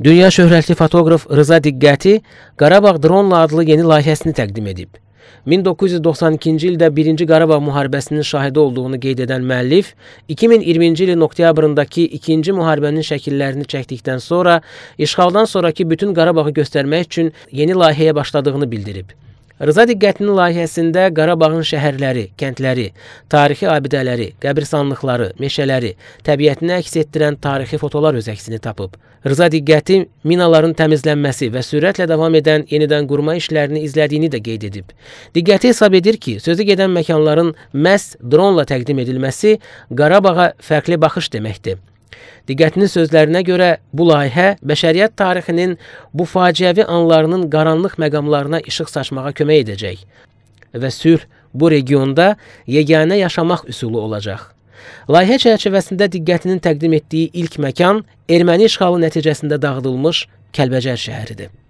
Dünya şöhrətli fotoqraf Rıza Diqqəti Qarabağ dronla adlı yeni layihəsini təqdim edib. 1992-ci ildə 1-ci Qarabağ müharibəsinin şahidi olduğunu qeyd edən müəllif 2020-ci ilin oktyabrındakı 2-ci müharibənin şəkillərini çəkdikdən sonra işğaldan sonrakı bütün Qarabağı göstərmək üçün yeni layihəyə başladığını bildirib. Rıza diqqətinin layihəsində Qarabağın şəhərləri, kəndləri, tarixi abidələri, qəbristanlıqları, meşələri, təbiətini əks etdirən tarixi fotolar öz əksini tapıb. Rıza diqqəti minaların təmizlənməsi və sürətlə davam edən yenidən qurma işlərini izlədiyini də qeyd edib. Diqqəti hesab edir ki, sözü gedən məkanların məhz dronla təqdim edilməsi Qarabağa fərqli baxış deməkdir. Diqqətinin sözlərinə görə bu layihə bəşəriyyət tarixinin bu faciəvi anlarının qaranlıq məqamlarına işıq saçmağa kömək edəcək və sülh bu regionda yeganə yaşamaq üsulu olacaq. Layihə çərçivəsində diqqətinin təqdim etdiyi ilk məkan erməni işğalı nəticəsində dağıdılmış Kəlbəcər şəhəridir.